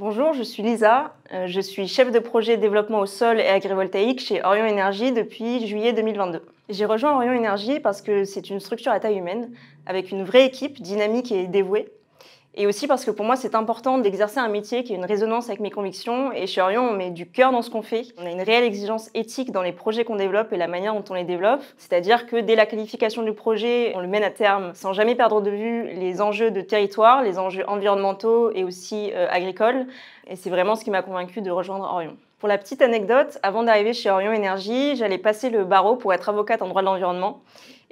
Bonjour, je suis Lisa. Euh, je suis chef de projet développement au sol et agrivoltaïque chez Orion Energy depuis juillet 2022. J'ai rejoint Orion Énergie parce que c'est une structure à taille humaine, avec une vraie équipe dynamique et dévouée, et aussi parce que pour moi, c'est important d'exercer un métier qui a une résonance avec mes convictions. Et chez Orion, on met du cœur dans ce qu'on fait. On a une réelle exigence éthique dans les projets qu'on développe et la manière dont on les développe. C'est-à-dire que dès la qualification du projet, on le mène à terme sans jamais perdre de vue les enjeux de territoire, les enjeux environnementaux et aussi euh, agricoles. Et c'est vraiment ce qui m'a convaincu de rejoindre Orion. Pour la petite anecdote, avant d'arriver chez Orion Énergie, j'allais passer le barreau pour être avocate en droit de l'environnement.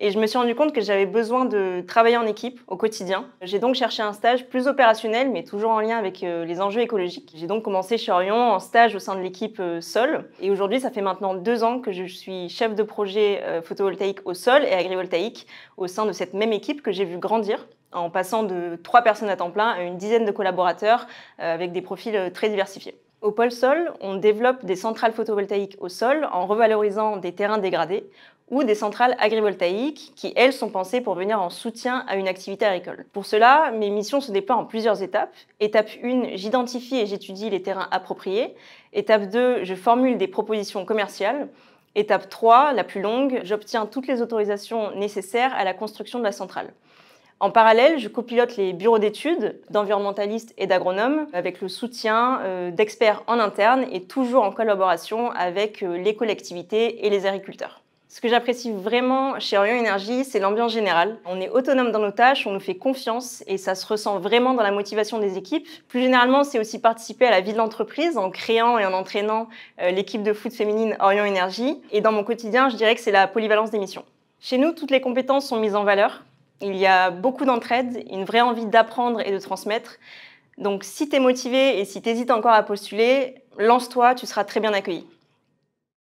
Et je me suis rendu compte que j'avais besoin de travailler en équipe au quotidien. J'ai donc cherché un stage plus opérationnel, mais toujours en lien avec euh, les enjeux écologiques. J'ai donc commencé chez Orion en stage au sein de l'équipe euh, sol. Et aujourd'hui, ça fait maintenant deux ans que je suis chef de projet euh, photovoltaïque au sol et agrivoltaïque au sein de cette même équipe que j'ai vu grandir en passant de trois personnes à temps plein à une dizaine de collaborateurs avec des profils très diversifiés. Au pôle sol, on développe des centrales photovoltaïques au sol en revalorisant des terrains dégradés ou des centrales agrivoltaïques qui, elles, sont pensées pour venir en soutien à une activité agricole. Pour cela, mes missions se déploient en plusieurs étapes. Étape 1, j'identifie et j'étudie les terrains appropriés. Étape 2, je formule des propositions commerciales. Étape 3, la plus longue, j'obtiens toutes les autorisations nécessaires à la construction de la centrale. En parallèle, je copilote les bureaux d'études d'environnementalistes et d'agronomes avec le soutien euh, d'experts en interne et toujours en collaboration avec euh, les collectivités et les agriculteurs. Ce que j'apprécie vraiment chez Orion Energy, c'est l'ambiance générale. On est autonome dans nos tâches, on nous fait confiance et ça se ressent vraiment dans la motivation des équipes. Plus généralement, c'est aussi participer à la vie de l'entreprise en créant et en entraînant euh, l'équipe de foot féminine Orion Energy. Et dans mon quotidien, je dirais que c'est la polyvalence des missions. Chez nous, toutes les compétences sont mises en valeur. Il y a beaucoup d'entraide, une vraie envie d'apprendre et de transmettre. Donc si tu es motivé et si tu hésites encore à postuler, lance-toi, tu seras très bien accueilli.